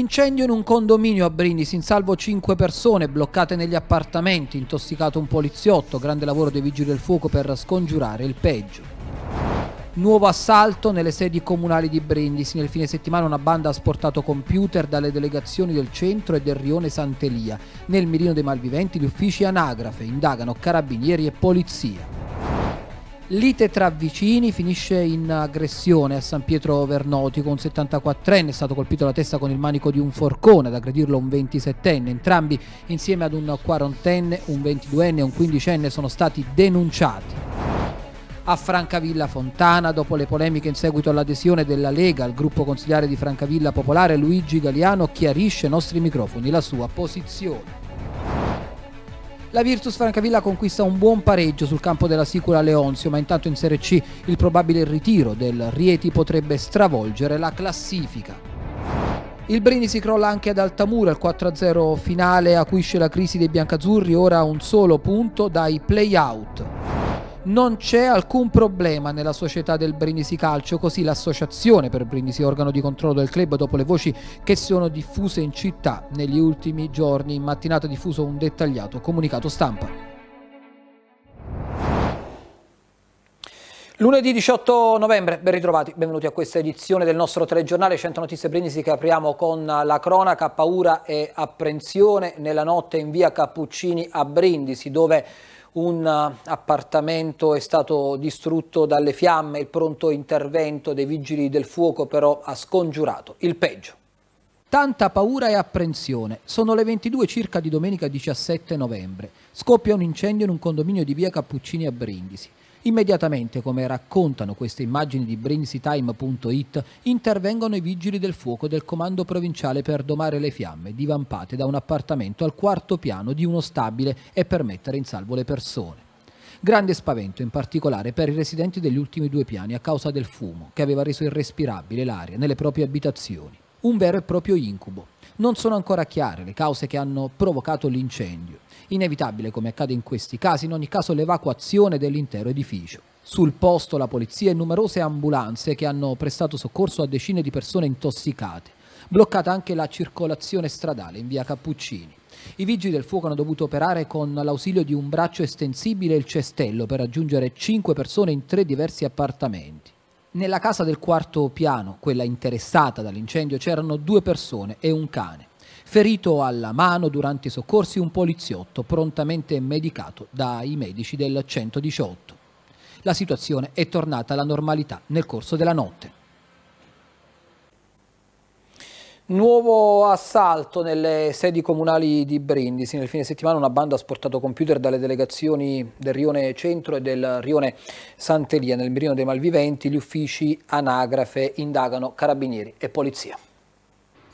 Incendio in un condominio a Brindisi, in salvo 5 persone bloccate negli appartamenti, intossicato un poliziotto, grande lavoro dei vigili del fuoco per scongiurare il peggio. Nuovo assalto nelle sedi comunali di Brindisi. Nel fine settimana una banda ha sportato computer dalle delegazioni del centro e del rione Sant'Elia. Nel mirino dei malviventi gli uffici anagrafe indagano carabinieri e polizia. Lite tra vicini finisce in aggressione a San Pietro Vernotico, un 74enne è stato colpito alla testa con il manico di un forcone, ad aggredirlo un 27enne, entrambi insieme ad un 40enne, un 22enne e un 15enne sono stati denunciati a Francavilla Fontana dopo le polemiche in seguito all'adesione della Lega al gruppo consigliare di Francavilla Popolare Luigi Galiano chiarisce ai nostri microfoni la sua posizione. La Virtus Francavilla conquista un buon pareggio sul campo della Sicula Leonzio, ma intanto in Serie C il probabile ritiro del Rieti potrebbe stravolgere la classifica. Il Brindisi crolla anche ad Altamura, il 4-0 finale acuisce la crisi dei biancazzurri, ora un solo punto dai play-out non c'è alcun problema nella società del Brindisi Calcio, così l'associazione per Brindisi, organo di controllo del club, dopo le voci che sono diffuse in città negli ultimi giorni, in mattinata diffuso un dettagliato comunicato stampa. Lunedì 18 novembre, ben ritrovati, benvenuti a questa edizione del nostro telegiornale 100 notizie brindisi che apriamo con la cronaca, paura e apprensione nella notte in via Cappuccini a Brindisi dove un eh, appartamento è stato distrutto dalle fiamme, il pronto intervento dei vigili del fuoco però ha scongiurato il peggio. Tanta paura e apprensione. Sono le 22 circa di domenica 17 novembre. Scoppia un incendio in un condominio di via Cappuccini a Brindisi. Immediatamente, come raccontano queste immagini di brinsitime.it, intervengono i vigili del fuoco del comando provinciale per domare le fiamme divampate da un appartamento al quarto piano di uno stabile e per mettere in salvo le persone. Grande spavento in particolare per i residenti degli ultimi due piani a causa del fumo che aveva reso irrespirabile l'aria nelle proprie abitazioni. Un vero e proprio incubo. Non sono ancora chiare le cause che hanno provocato l'incendio inevitabile come accade in questi casi in ogni caso l'evacuazione dell'intero edificio. Sul posto la polizia e numerose ambulanze che hanno prestato soccorso a decine di persone intossicate. Bloccata anche la circolazione stradale in via Cappuccini. I vigili del fuoco hanno dovuto operare con l'ausilio di un braccio estensibile e il cestello per raggiungere cinque persone in tre diversi appartamenti. Nella casa del quarto piano, quella interessata dall'incendio, c'erano due persone e un cane ferito alla mano durante i soccorsi un poliziotto prontamente medicato dai medici del 118. La situazione è tornata alla normalità nel corso della notte. Nuovo assalto nelle sedi comunali di Brindisi. Nel fine settimana una banda ha sportato computer dalle delegazioni del Rione Centro e del Rione Sant'Elia. Nel mirino dei malviventi gli uffici anagrafe indagano carabinieri e polizia.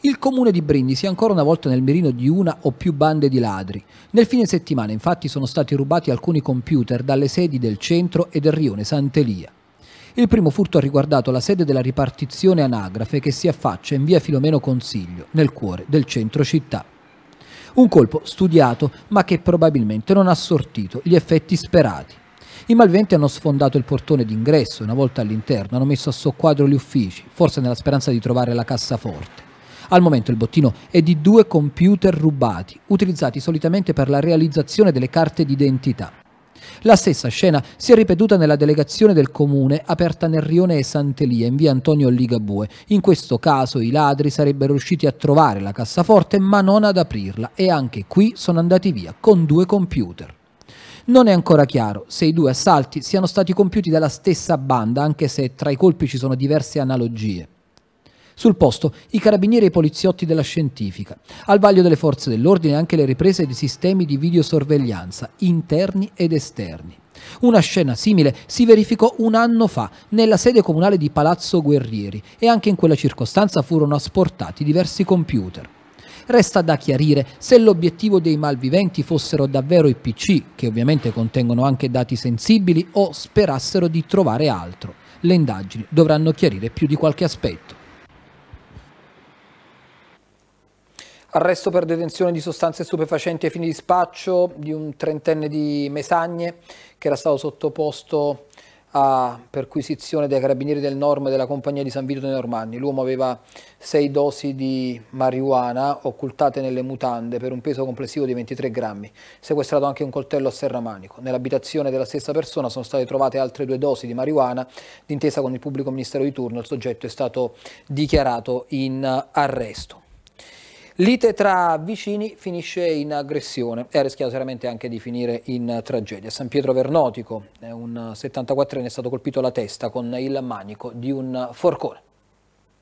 Il comune di Brindisi è ancora una volta nel mirino di una o più bande di ladri. Nel fine settimana infatti sono stati rubati alcuni computer dalle sedi del centro e del rione Sant'Elia. Il primo furto ha riguardato la sede della ripartizione anagrafe che si affaccia in via Filomeno Consiglio, nel cuore del centro città. Un colpo studiato ma che probabilmente non ha sortito gli effetti sperati. I malventi hanno sfondato il portone d'ingresso e una volta all'interno hanno messo a soqquadro gli uffici, forse nella speranza di trovare la cassaforte. Al momento il bottino è di due computer rubati, utilizzati solitamente per la realizzazione delle carte d'identità. La stessa scena si è ripetuta nella delegazione del comune aperta nel Rione Sant'Elia in via Antonio Ligabue. In questo caso i ladri sarebbero riusciti a trovare la cassaforte ma non ad aprirla e anche qui sono andati via con due computer. Non è ancora chiaro se i due assalti siano stati compiuti dalla stessa banda, anche se tra i colpi ci sono diverse analogie. Sul posto, i carabinieri e i poliziotti della scientifica. Al vaglio delle forze dell'ordine anche le riprese di sistemi di videosorveglianza, interni ed esterni. Una scena simile si verificò un anno fa nella sede comunale di Palazzo Guerrieri e anche in quella circostanza furono asportati diversi computer. Resta da chiarire se l'obiettivo dei malviventi fossero davvero i PC, che ovviamente contengono anche dati sensibili, o sperassero di trovare altro. Le indagini dovranno chiarire più di qualche aspetto. Arresto per detenzione di sostanze stupefacenti ai fini di spaccio di un trentenne di Mesagne che era stato sottoposto a perquisizione dai carabinieri del Norm e della compagnia di San Vito dei Normanni. L'uomo aveva sei dosi di marijuana occultate nelle mutande per un peso complessivo di 23 grammi. Sequestrato anche un coltello a serramanico. Nell'abitazione della stessa persona sono state trovate altre due dosi di marijuana. D'intesa con il pubblico ministero di turno il soggetto è stato dichiarato in arresto. Lite tra vicini finisce in aggressione e ha rischiato seriamente anche di finire in tragedia. San Pietro Vernotico, eh, un 74enne, è stato colpito alla testa con il manico di un forcone.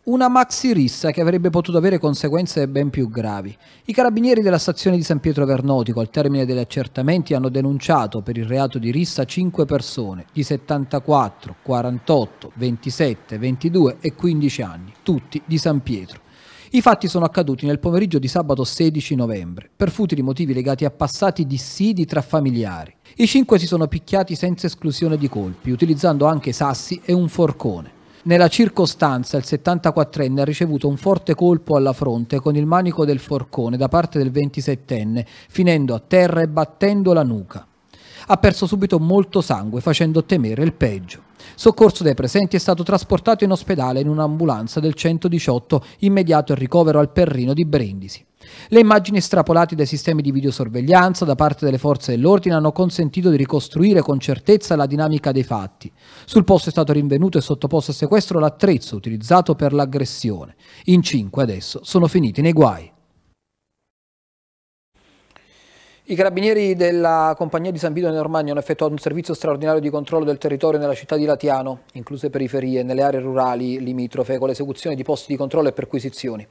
Una maxi rissa che avrebbe potuto avere conseguenze ben più gravi. I carabinieri della stazione di San Pietro Vernotico, al termine degli accertamenti, hanno denunciato per il reato di rissa 5 persone di 74, 48, 27, 22 e 15 anni, tutti di San Pietro. I fatti sono accaduti nel pomeriggio di sabato 16 novembre, per futili motivi legati a passati dissidi tra familiari. I cinque si sono picchiati senza esclusione di colpi, utilizzando anche sassi e un forcone. Nella circostanza il 74enne ha ricevuto un forte colpo alla fronte con il manico del forcone da parte del 27enne, finendo a terra e battendo la nuca ha perso subito molto sangue facendo temere il peggio. Soccorso dai presenti è stato trasportato in ospedale in un'ambulanza del 118, immediato il ricovero al Perrino di Brindisi. Le immagini estrapolate dai sistemi di videosorveglianza da parte delle forze dell'ordine hanno consentito di ricostruire con certezza la dinamica dei fatti. Sul posto è stato rinvenuto e sottoposto a sequestro l'attrezzo utilizzato per l'aggressione. In cinque adesso sono finiti nei guai. I carabinieri della compagnia di San Vito in Romagna hanno effettuato un servizio straordinario di controllo del territorio nella città di Latiano, incluse periferie, nelle aree rurali limitrofe, con l'esecuzione di posti di controllo e perquisizioni.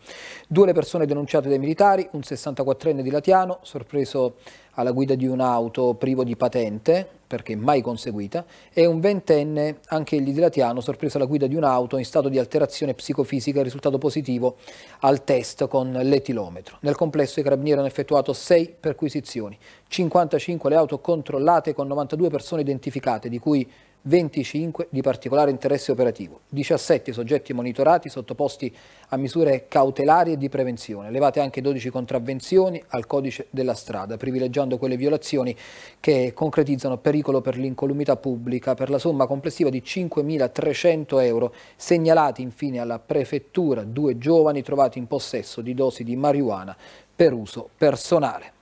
Due le persone denunciate dai militari, un 64enne di Latiano, sorpreso alla guida di un'auto privo di patente, perché mai conseguita, e un ventenne, anche egli di Latiano, sorpreso alla guida di un'auto in stato di alterazione psicofisica, risultato positivo al test con l'etilometro. Nel complesso i carabinieri hanno effettuato 6 perquisizioni, 55 le auto controllate con 92 persone identificate, di cui 25 di particolare interesse operativo, 17 soggetti monitorati sottoposti a misure cautelari e di prevenzione, levate anche 12 contravvenzioni al codice della strada, privilegiando quelle violazioni che concretizzano pericolo per l'incolumità pubblica per la somma complessiva di 5.300 euro, segnalati infine alla prefettura due giovani trovati in possesso di dosi di marijuana per uso personale.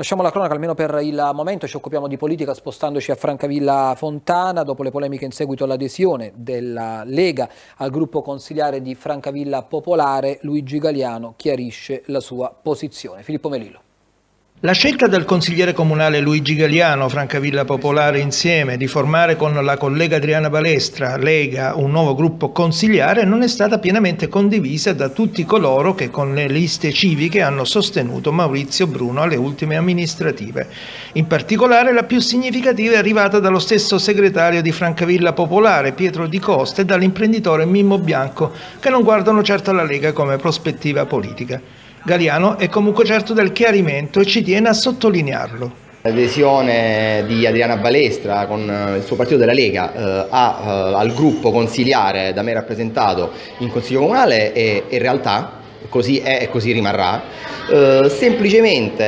Lasciamo la cronaca almeno per il momento, ci occupiamo di politica spostandoci a Francavilla Fontana dopo le polemiche in seguito all'adesione della Lega al gruppo consigliare di Francavilla Popolare, Luigi Galiano chiarisce la sua posizione. Filippo Melillo. La scelta del consigliere comunale Luigi Galiano, Francavilla Popolare Insieme, di formare con la collega Adriana Balestra, Lega, un nuovo gruppo consigliare non è stata pienamente condivisa da tutti coloro che con le liste civiche hanno sostenuto Maurizio Bruno alle ultime amministrative. In particolare la più significativa è arrivata dallo stesso segretario di Francavilla Popolare, Pietro Di Costa, e dall'imprenditore Mimmo Bianco, che non guardano certo la Lega come prospettiva politica. Galiano è comunque certo del chiarimento e ci tiene a sottolinearlo. L'adesione di Adriana Balestra con eh, il suo partito della Lega eh, a, eh, al gruppo consiliare da me rappresentato in Consiglio Comunale è, in realtà così è e così rimarrà. Eh, semplicemente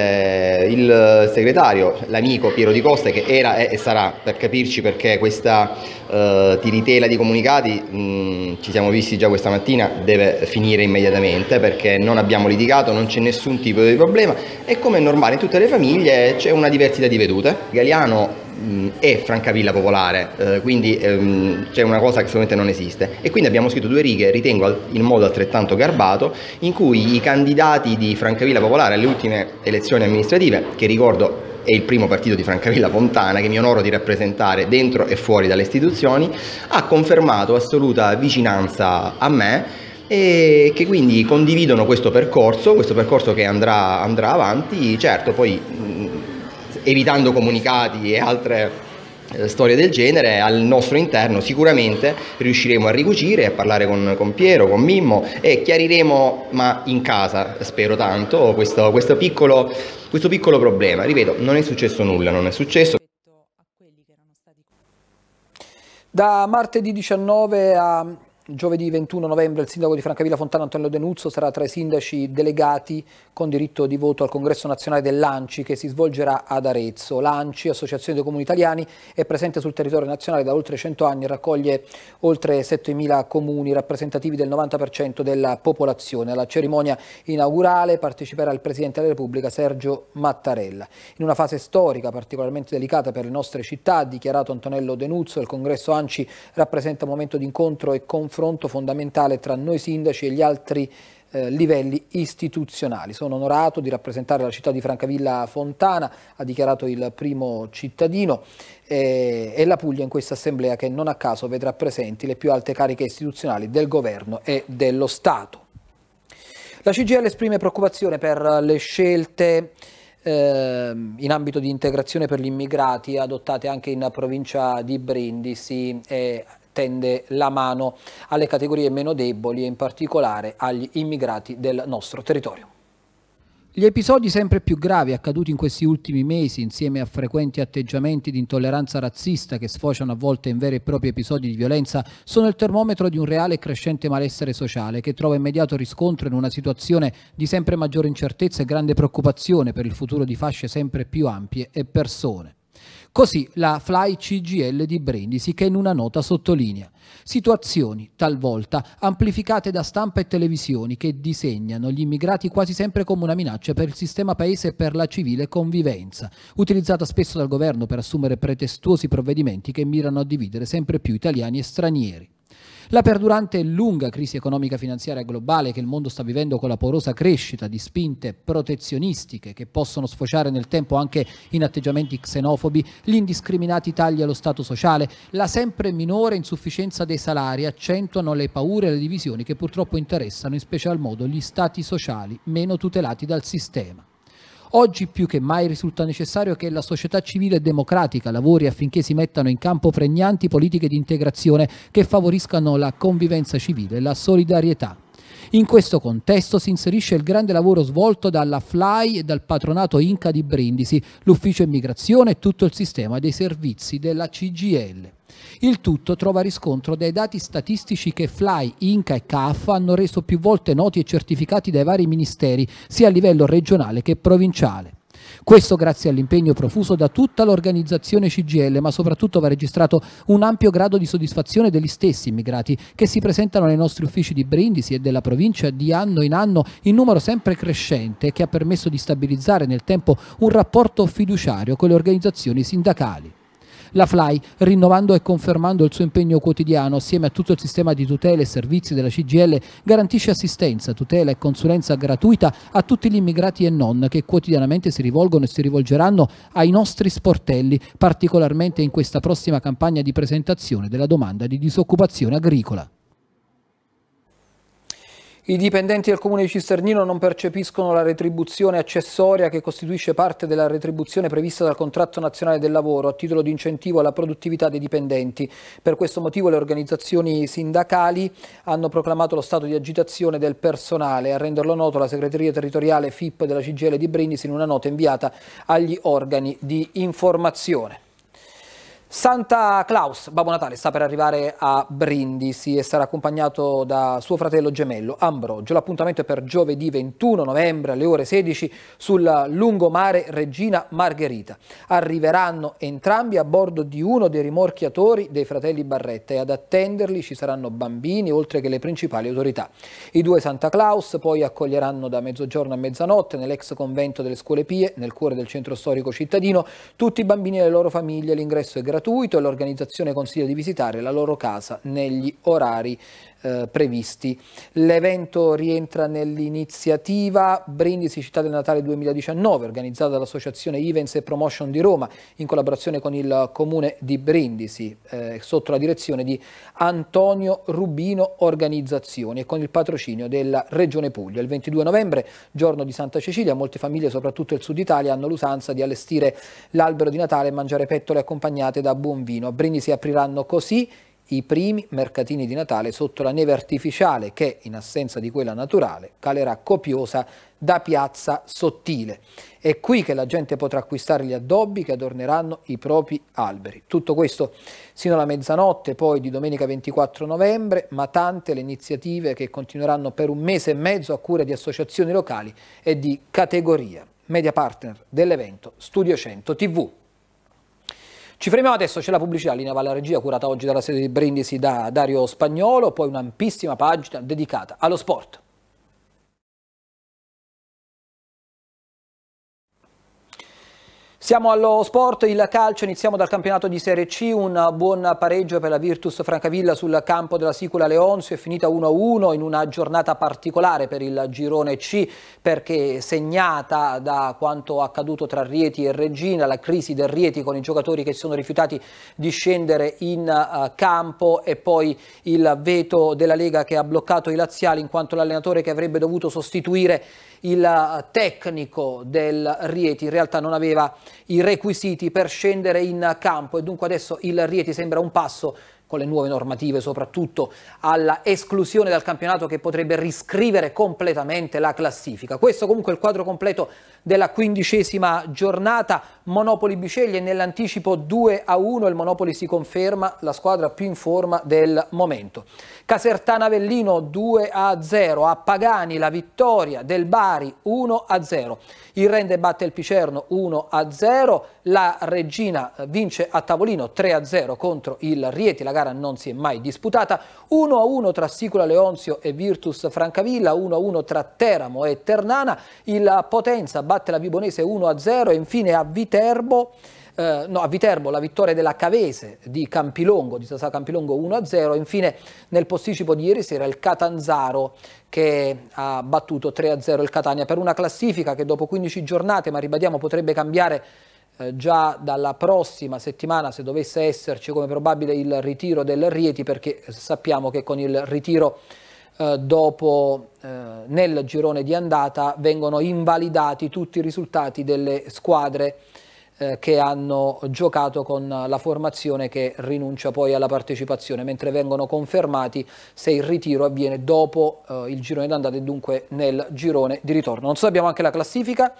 eh, il segretario, l'amico Piero Di Costa, che era è, e sarà, per capirci perché questa eh, tiritela di comunicati, mh, mm, ci siamo visti già questa mattina, deve finire immediatamente perché non abbiamo litigato, non c'è nessun tipo di problema e come è normale in tutte le famiglie c'è una diversità di vedute. Galiano mh, mm, è Francavilla popolare, eh, quindi ehm, c'è una cosa che assolutamente non esiste. E quindi abbiamo scritto due righe, ritengo in modo altrettanto garbato, in cui i candidati di Francavilla popolare alle ultime elezioni amministrative, che ricordo è il primo partito di Francavilla Fontana che mi onoro di rappresentare dentro e fuori dalle istituzioni, ha confermato assoluta vicinanza a me e che quindi condividono questo percorso, questo percorso che andrà, andrà avanti, certo poi mm, evitando comunicati e altre eh, storie del genere al nostro interno sicuramente riusciremo a ricucire a parlare con, con Piero, con Mimmo e chiariremo ma in casa spero tanto questo, questo, piccolo, questo piccolo problema ripeto non è successo nulla non è successo da martedì 19 a Giovedì 21 novembre il sindaco di Francavilla Fontana Antonio Denuzzo sarà tra i sindaci delegati con diritto di voto al congresso nazionale dell'ANCI che si svolgerà ad Arezzo. L'ANCI, Associazione dei Comuni Italiani, è presente sul territorio nazionale da oltre 100 anni e raccoglie oltre 7.000 comuni rappresentativi del 90% della popolazione. Alla cerimonia inaugurale parteciperà il Presidente della Repubblica Sergio Mattarella. In una fase storica particolarmente delicata per le nostre città, ha dichiarato Antonello Denuzzo, il congresso ANCI rappresenta un momento di incontro e confronto confronto fondamentale tra noi sindaci e gli altri eh, livelli istituzionali. Sono onorato di rappresentare la città di Francavilla Fontana, ha dichiarato il primo cittadino, eh, e la Puglia in questa assemblea che non a caso vedrà presenti le più alte cariche istituzionali del governo e dello Stato. La CGL esprime preoccupazione per le scelte ehm, in ambito di integrazione per gli immigrati adottate anche in provincia di Brindisi e tende la mano alle categorie meno deboli e in particolare agli immigrati del nostro territorio. Gli episodi sempre più gravi accaduti in questi ultimi mesi, insieme a frequenti atteggiamenti di intolleranza razzista che sfociano a volte in veri e propri episodi di violenza, sono il termometro di un reale e crescente malessere sociale che trova immediato riscontro in una situazione di sempre maggiore incertezza e grande preoccupazione per il futuro di fasce sempre più ampie e persone. Così la Fly CGL di Brindisi che in una nota sottolinea situazioni talvolta amplificate da stampa e televisioni che disegnano gli immigrati quasi sempre come una minaccia per il sistema paese e per la civile convivenza, utilizzata spesso dal governo per assumere pretestuosi provvedimenti che mirano a dividere sempre più italiani e stranieri. La perdurante e lunga crisi economica finanziaria globale che il mondo sta vivendo con la porosa crescita di spinte protezionistiche che possono sfociare nel tempo anche in atteggiamenti xenofobi, gli indiscriminati tagli allo Stato sociale, la sempre minore insufficienza dei salari accentuano le paure e le divisioni che purtroppo interessano in special modo gli stati sociali meno tutelati dal sistema. Oggi più che mai risulta necessario che la società civile e democratica lavori affinché si mettano in campo pregnanti politiche di integrazione che favoriscano la convivenza civile e la solidarietà. In questo contesto si inserisce il grande lavoro svolto dalla FLY e dal patronato Inca di Brindisi, l'ufficio immigrazione e tutto il sistema dei servizi della CGL. Il tutto trova riscontro dai dati statistici che FLY, INCA e CAF hanno reso più volte noti e certificati dai vari ministeri, sia a livello regionale che provinciale. Questo grazie all'impegno profuso da tutta l'organizzazione CGL, ma soprattutto va registrato un ampio grado di soddisfazione degli stessi immigrati che si presentano nei nostri uffici di Brindisi e della provincia di anno in anno in numero sempre crescente che ha permesso di stabilizzare nel tempo un rapporto fiduciario con le organizzazioni sindacali. La FLY, rinnovando e confermando il suo impegno quotidiano assieme a tutto il sistema di tutele e servizi della CGL, garantisce assistenza, tutela e consulenza gratuita a tutti gli immigrati e non che quotidianamente si rivolgono e si rivolgeranno ai nostri sportelli, particolarmente in questa prossima campagna di presentazione della domanda di disoccupazione agricola. I dipendenti del comune di Cisternino non percepiscono la retribuzione accessoria che costituisce parte della retribuzione prevista dal contratto nazionale del lavoro a titolo di incentivo alla produttività dei dipendenti. Per questo motivo le organizzazioni sindacali hanno proclamato lo stato di agitazione del personale. A renderlo noto la segreteria territoriale FIP della CGL di Brindisi in una nota inviata agli organi di informazione. Santa Claus, Babbo Natale, sta per arrivare a Brindisi e sarà accompagnato da suo fratello gemello Ambrogio. L'appuntamento è per giovedì 21 novembre alle ore 16 sul lungomare Regina Margherita. Arriveranno entrambi a bordo di uno dei rimorchiatori dei fratelli Barretta e ad attenderli ci saranno bambini oltre che le principali autorità. I due Santa Claus poi accoglieranno da mezzogiorno a mezzanotte nell'ex convento delle scuole pie, nel cuore del centro storico cittadino, tutti i bambini e le loro famiglie. L'ingresso è gratuito gratuito e l'organizzazione consiglia di visitare la loro casa negli orari eh, previsti. L'evento rientra nell'iniziativa Brindisi Città del Natale 2019 organizzata dall'Associazione Events e Promotion di Roma in collaborazione con il Comune di Brindisi eh, sotto la direzione di Antonio Rubino Organizzazioni e con il patrocinio della Regione Puglia. Il 22 novembre, giorno di Santa Cecilia, molte famiglie, soprattutto del sud Italia, hanno l'usanza di allestire l'albero di Natale e mangiare pettole accompagnate da buon vino. A Brindisi apriranno così i primi mercatini di Natale sotto la neve artificiale che, in assenza di quella naturale, calerà copiosa da piazza sottile. È qui che la gente potrà acquistare gli addobbi che adorneranno i propri alberi. Tutto questo sino alla mezzanotte poi di domenica 24 novembre, ma tante le iniziative che continueranno per un mese e mezzo a cura di associazioni locali e di categoria. Media partner dell'evento Studio 100 TV. Ci fermiamo adesso, c'è la pubblicità, linea alla regia curata oggi dalla sede di Brindisi da Dario Spagnolo, poi un'ampissima pagina dedicata allo sport. Siamo allo sport, il calcio, iniziamo dal campionato di Serie C, un buon pareggio per la Virtus Francavilla sul campo della Sicula Leonzio, è finita 1-1 in una giornata particolare per il girone C perché segnata da quanto accaduto tra Rieti e Regina, la crisi del Rieti con i giocatori che si sono rifiutati di scendere in eh, campo e poi il veto della Lega che ha bloccato i laziali in quanto l'allenatore che avrebbe dovuto sostituire il tecnico del Rieti in realtà non aveva i requisiti per scendere in campo e dunque adesso il Rieti sembra un passo con le nuove normative soprattutto alla esclusione dal campionato che potrebbe riscrivere completamente la classifica. Questo comunque è il quadro completo della quindicesima giornata. Monopoli Biceglie nell'anticipo 2 a 1, il Monopoli si conferma la squadra più in forma del momento. Casertana Avellino 2 a 0, a Pagani la vittoria del Bari 1 a 0, il Rende batte il Picerno 1 a 0, la Regina vince a tavolino 3 a 0 contro il Rieti, la gara gara non si è mai disputata, 1-1 tra Sicula Leonzio e Virtus Francavilla, 1-1 tra Teramo e Ternana, il Potenza batte la Vibonese 1-0 e infine a Viterbo eh, no, a Viterbo la vittoria della Cavese di Campilongo, di Sasa Campilongo 1-0, infine nel posticipo di ieri sera il Catanzaro che ha battuto 3-0 il Catania per una classifica che dopo 15 giornate, ma ribadiamo potrebbe cambiare eh, già dalla prossima settimana se dovesse esserci come probabile il ritiro del Rieti perché sappiamo che con il ritiro eh, dopo eh, nel girone di andata vengono invalidati tutti i risultati delle squadre eh, che hanno giocato con la formazione che rinuncia poi alla partecipazione, mentre vengono confermati se il ritiro avviene dopo eh, il girone d'andata e dunque nel girone di ritorno. Non so, abbiamo anche la classifica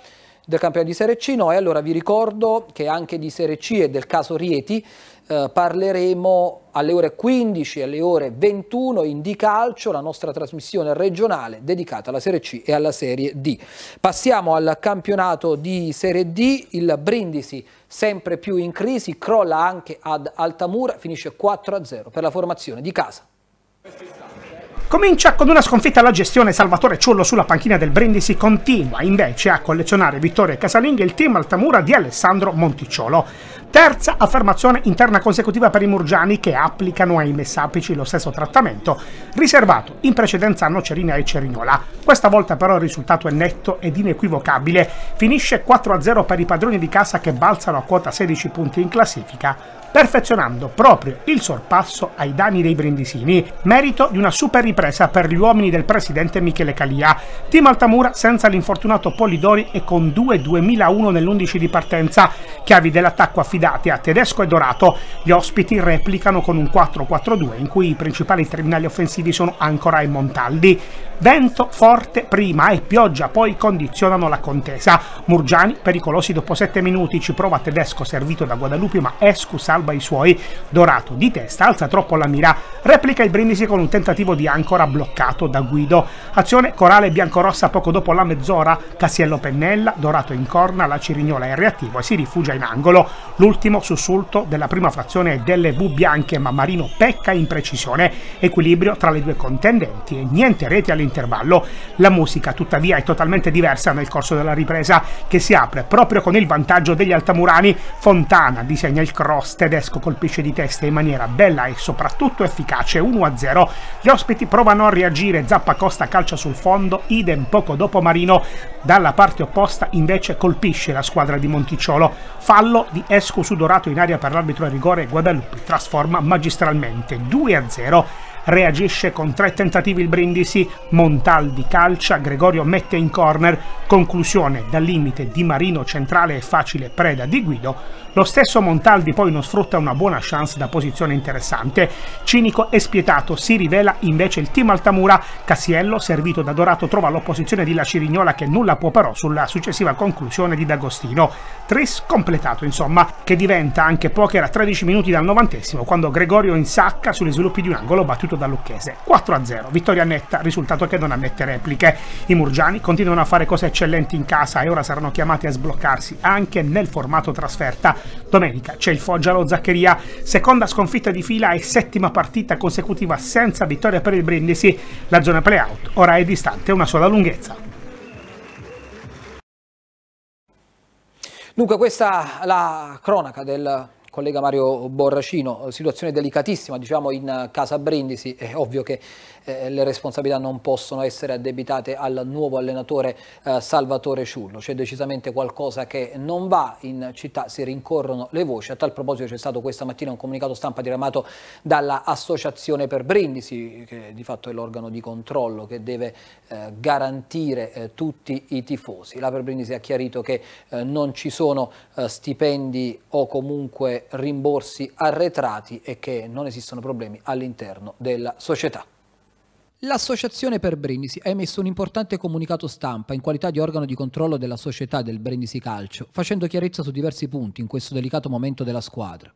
del campionato di Serie C. No, e allora vi ricordo che anche di Serie C e del caso Rieti eh, parleremo alle ore 15 e alle ore 21 in Di Calcio, la nostra trasmissione regionale dedicata alla Serie C e alla Serie D. Passiamo al campionato di Serie D, il Brindisi sempre più in crisi, crolla anche ad Altamura, finisce 4-0 per la formazione di casa. Comincia con una sconfitta alla gestione Salvatore Ciollo sulla panchina del Brindisi, continua invece a collezionare vittorie casalinghe il team Altamura di Alessandro Monticciolo. Terza affermazione interna consecutiva per i Murgiani che applicano ai messapici lo stesso trattamento riservato in precedenza a Nocerina e Cerignola. Questa volta però il risultato è netto ed inequivocabile. Finisce 4-0 per i padroni di casa che balzano a quota 16 punti in classifica perfezionando proprio il sorpasso ai danni dei brindisini, merito di una super ripresa per gli uomini del presidente Michele Calia. Team Altamura senza l'infortunato Polidori e con due 2001 nell'11 di partenza. Chiavi dell'attacco affidate a Tedesco e Dorato. Gli ospiti replicano con un 4-4-2 in cui i principali terminali offensivi sono Ancora e Montaldi. Vento forte prima e pioggia poi condizionano la contesa. Murgiani pericolosi dopo 7 minuti ci prova Tedesco servito da Guadalupe ma Escu salva salva i suoi. Dorato di testa alza troppo la mira, replica il Brindisi con un tentativo di ancora bloccato da Guido. Azione corale biancorossa poco dopo la mezz'ora, Cassiello pennella, Dorato in corna, la Cirignola è reattivo e si rifugia in angolo. L'ultimo sussulto della prima frazione delle V bianche, ma Marino pecca in precisione, equilibrio tra le due contendenti e niente reti all'intervallo. La musica tuttavia è totalmente diversa nel corso della ripresa, che si apre proprio con il vantaggio degli altamurani. Fontana disegna il cross, tedesco colpisce di testa in maniera bella e soprattutto efficace 1-0. Gli ospiti provano a reagire, Zappa Costa calcia sul fondo, idem poco dopo Marino. Dalla parte opposta invece colpisce la squadra di Monticciolo. Fallo di Esco sudorato in aria per l'arbitro a rigore Guadalupe trasforma magistralmente 2-0 reagisce con tre tentativi il Brindisi, Montaldi calcia, Gregorio mette in corner, conclusione dal limite di Marino centrale e facile preda di Guido, lo stesso Montaldi poi non sfrutta una buona chance da posizione interessante, cinico e spietato si rivela invece il team Altamura, Cassiello servito da Dorato trova l'opposizione di La Cirignola che nulla può però sulla successiva conclusione di D'Agostino, tris completato insomma, che diventa anche poker a 13 minuti dal novantesimo quando Gregorio insacca sugli sviluppi di un angolo battuto subito da Lucchese. 4-0, vittoria netta, risultato che non ammette repliche. I murgiani continuano a fare cose eccellenti in casa e ora saranno chiamati a sbloccarsi anche nel formato trasferta. Domenica c'è il Foggia allo Zaccheria, seconda sconfitta di fila e settima partita consecutiva senza vittoria per il Brindisi. La zona playout ora è distante una sola lunghezza. Dunque questa la cronaca del collega Mario Borracino, situazione delicatissima diciamo in casa Brindisi, è ovvio che eh, le responsabilità non possono essere addebitate al nuovo allenatore eh, Salvatore Ciullo. C'è decisamente qualcosa che non va in città, si rincorrono le voci. A tal proposito c'è stato questa mattina un comunicato stampa diramato dall'Associazione per Brindisi, che di fatto è l'organo di controllo che deve eh, garantire eh, tutti i tifosi. La per Brindisi ha chiarito che eh, non ci sono eh, stipendi o comunque rimborsi arretrati e che non esistono problemi all'interno della società. L'Associazione per Brindisi ha emesso un importante comunicato stampa in qualità di organo di controllo della società del Brindisi Calcio, facendo chiarezza su diversi punti in questo delicato momento della squadra.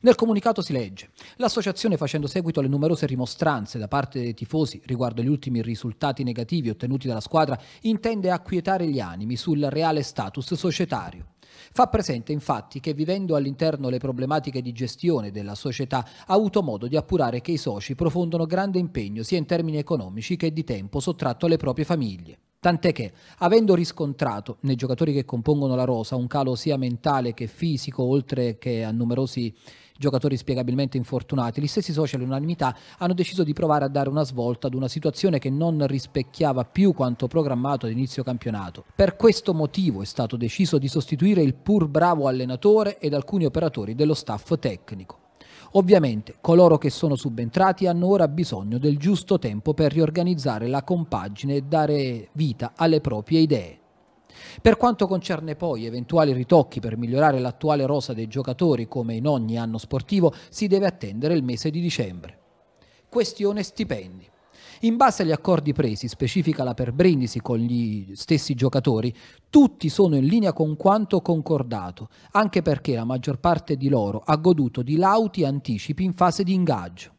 Nel comunicato si legge: L'associazione, facendo seguito alle numerose rimostranze da parte dei tifosi riguardo gli ultimi risultati negativi ottenuti dalla squadra, intende acquietare gli animi sul reale status societario. Fa presente infatti che vivendo all'interno le problematiche di gestione della società ha avuto modo di appurare che i soci profondono grande impegno sia in termini economici che di tempo sottratto alle proprie famiglie. Tant'è che, avendo riscontrato nei giocatori che compongono la rosa un calo sia mentale che fisico, oltre che a numerosi giocatori spiegabilmente infortunati, gli stessi soci unanimità hanno deciso di provare a dare una svolta ad una situazione che non rispecchiava più quanto programmato ad inizio campionato. Per questo motivo è stato deciso di sostituire il pur bravo allenatore ed alcuni operatori dello staff tecnico. Ovviamente coloro che sono subentrati hanno ora bisogno del giusto tempo per riorganizzare la compagine e dare vita alle proprie idee. Per quanto concerne poi eventuali ritocchi per migliorare l'attuale rosa dei giocatori come in ogni anno sportivo, si deve attendere il mese di dicembre. Questione stipendi. In base agli accordi presi, specifica la per Brindisi con gli stessi giocatori, tutti sono in linea con quanto concordato, anche perché la maggior parte di loro ha goduto di lauti anticipi in fase di ingaggio.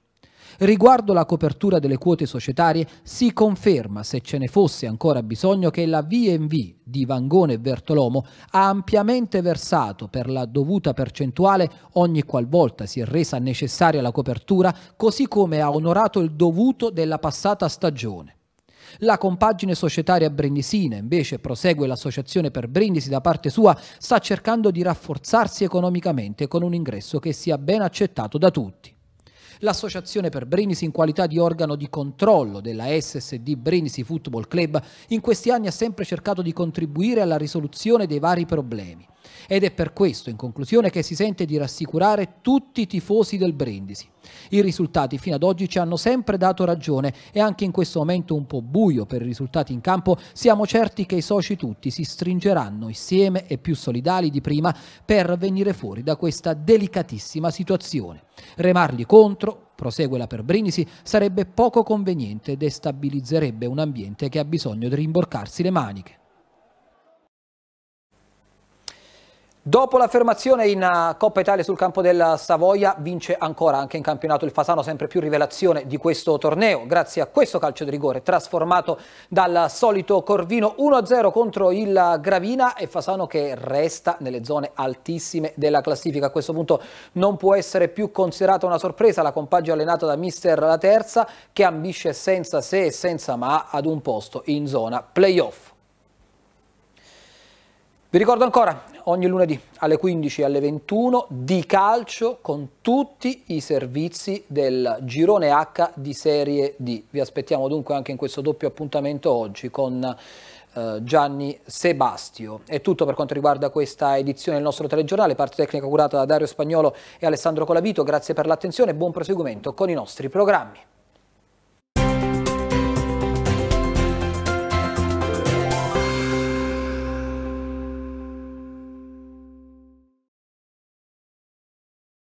Riguardo la copertura delle quote societarie, si conferma, se ce ne fosse ancora bisogno, che la VNV di Vangone e Vertolomo ha ampiamente versato per la dovuta percentuale ogni qualvolta si è resa necessaria la copertura, così come ha onorato il dovuto della passata stagione. La compagine societaria brindisina, invece, prosegue l'associazione per Brindisi da parte sua, sta cercando di rafforzarsi economicamente con un ingresso che sia ben accettato da tutti. L'associazione per Brindisi in qualità di organo di controllo della SSD Brindisi Football Club in questi anni ha sempre cercato di contribuire alla risoluzione dei vari problemi ed è per questo, in conclusione, che si sente di rassicurare tutti i tifosi del Brindisi. I risultati fino ad oggi ci hanno sempre dato ragione e anche in questo momento un po' buio per i risultati in campo siamo certi che i soci tutti si stringeranno insieme e più solidali di prima per venire fuori da questa delicatissima situazione. Remarli contro, prosegue la per Brindisi, sarebbe poco conveniente e destabilizzerebbe un ambiente che ha bisogno di rimborcarsi le maniche. Dopo l'affermazione in eh, Coppa Italia sul campo della Savoia, vince ancora anche in campionato il Fasano, sempre più rivelazione di questo torneo, grazie a questo calcio di rigore trasformato dal solito Corvino 1-0 contro il Gravina e Fasano che resta nelle zone altissime della classifica. A questo punto non può essere più considerata una sorpresa la compagia allenata da mister La Terza che ambisce senza se e senza ma ad un posto in zona playoff. Vi ricordo ancora, ogni lunedì alle 15 e alle 21 di calcio con tutti i servizi del girone H di Serie D. Vi aspettiamo dunque anche in questo doppio appuntamento oggi con eh, Gianni Sebastio. È tutto per quanto riguarda questa edizione del nostro telegiornale, parte tecnica curata da Dario Spagnolo e Alessandro Colavito. Grazie per l'attenzione e buon proseguimento con i nostri programmi.